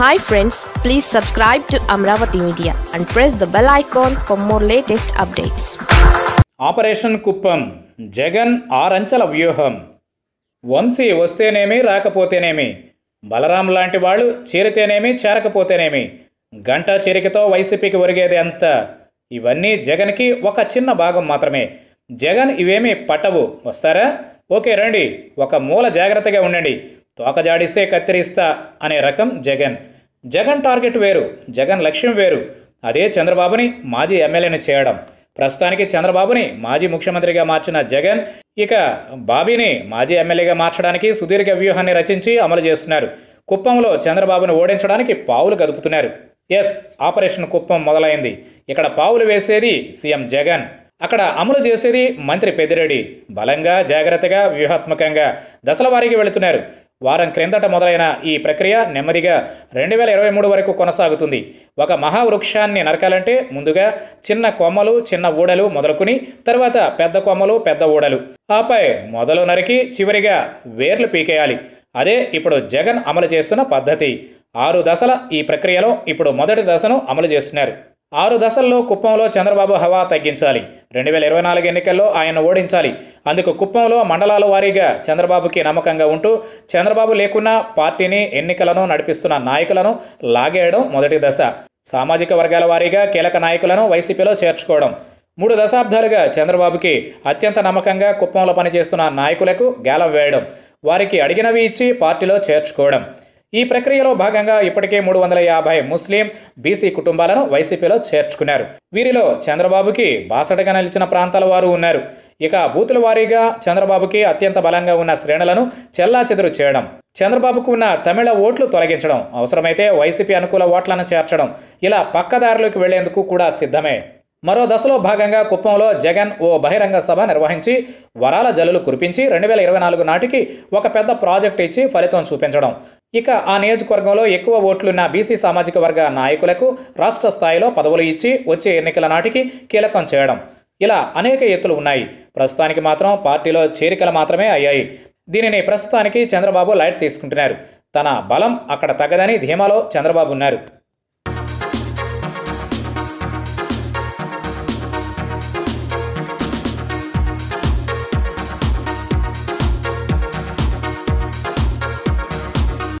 hi friends please subscribe to Amaravati media and press the bell icon for more latest updates operation Kuppam Jagan ఆరంచెల వ్యూహం వంశీ వస్తేనేమి రాకపోతేనేమి బలరాం లాంటి వాళ్ళు చేరితేనేమి చేరకపోతేనేమి గంట చేరికతో వైసీపీకి ఒరిగేది అంత ఇవన్నీ జగన్కి ఒక చిన్న భాగం మాత్రమే జగన్ ఇవేమీ పట్టవు వస్తారా ఓకే రండి ఒక మూల జాగ్రత్తగా ఉండండి తోకజాడిస్తే కత్తిరిస్తా అనే రకం జగన్ జగన్ టార్గెట్ వేరు జగన్ లక్ష్యం వేరు అదే చంద్రబాబుని మాజీ ఎమ్మెల్యేని చేయడం ప్రస్తుతానికి చంద్రబాబుని మాజీ ముఖ్యమంత్రిగా మార్చిన జగన్ ఇక బాబీని మాజీ ఎమ్మెల్యేగా మార్చడానికి సుదీర్ఘ వ్యూహాన్ని రచించి అమలు చేస్తున్నారు కుప్పంలో చంద్రబాబును ఓడించడానికి పావులు కదుపుతున్నారు ఎస్ ఆపరేషన్ కుప్పం మొదలైంది ఇక్కడ పావులు వేసేది సీఎం జగన్ అక్కడ అమలు చేసేది మంత్రి పెద్దిరెడ్డి బలంగా జాగ్రత్తగా వ్యూహాత్మకంగా దశల వారీగా వెళుతున్నారు వారం క్రిందట మొదలైన ఈ ప్రక్రియ నెమ్మదిగా రెండు వేల ఇరవై మూడు వరకు కొనసాగుతుంది ఒక మహావృక్షాన్ని నరకాలంటే ముందుగా చిన్న కొమ్మలు చిన్న ఊడలు మొదలుకుని తర్వాత పెద్ద కొమ్మలు పెద్ద ఊడలు ఆపై మొదలు నరికి చివరిగా వేర్లు పీకేయాలి అదే ఇప్పుడు జగన్ అమలు చేస్తున్న పద్ధతి ఆరు దశల ఈ ప్రక్రియలో ఇప్పుడు మొదటి దశను అమలు చేస్తున్నారు ఆరు దశల్లో కుప్పంలో చంద్రబాబు హవా తగ్గించాలి రెండు వేల ఇరవై నాలుగు ఎన్నికల్లో ఆయన ఓడించాలి అందుకు కుప్పంలో మండలాల వారీగా చంద్రబాబుకి నమ్మకంగా ఉంటూ చంద్రబాబు లేకున్నా పార్టీని ఎన్నికలను నడిపిస్తున్న నాయకులను లాగేయడం మొదటి దశ సామాజిక వర్గాల వారీగా కీలక నాయకులను వైసీపీలో చేర్చుకోవడం మూడు దశాబ్దాలుగా చంద్రబాబుకి అత్యంత నమ్మకంగా కుప్పంలో పనిచేస్తున్న నాయకులకు గేలం వేయడం వారికి అడిగినవి ఇచ్చి పార్టీలో చేర్చుకోవడం ఈ ప్రక్రియలో భాగంగా ఇప్పటికే మూడు వందల యాభై ముస్లిం బీసీ కుటుంబాలను వైసీపీలో చేర్చుకున్నారు వీరిలో చంద్రబాబుకి బాసటగా నిలిచిన ప్రాంతాల వారు ఉన్నారు ఇక బూతుల వారీగా చంద్రబాబుకి అత్యంత బలంగా ఉన్న శ్రేణులను చెల్లా చేయడం చంద్రబాబుకు ఉన్న తమిళ ఓట్లు తొలగించడం అవసరమైతే వైసీపీ అనుకూల ఓట్లను చేర్చడం ఇలా పక్కదారిలోకి వెళ్లేందుకు కూడా సిద్ధమే మరో దశలో భాగంగా కుప్పంలో జగన్ ఓ బహిరంగ సభ నిర్వహించి వరాల జల్లులు కురిపించి రెండు వేల ఇరవై నాలుగు నాటికి ఒక పెద్ద ప్రాజెక్ట్ ఇచ్చి ఫలితం చూపించడం ఇక ఆ నియోజకవర్గంలో ఎక్కువ ఓట్లున్న బీసీ సామాజిక వర్గ నాయకులకు రాష్ట్ర స్థాయిలో పదవులు ఇచ్చి వచ్చే ఎన్నికల నాటికి కీలకం చేయడం ఇలా అనేక ఎత్తులు ఉన్నాయి ప్రస్తుతానికి మాత్రం పార్టీలో చేరికలు మాత్రమే అయ్యాయి దీనిని ప్రస్తుతానికి చంద్రబాబు లైట్ తీసుకుంటున్నారు తన బలం అక్కడ తగ్గదని ధీమాలో చంద్రబాబు ఉన్నారు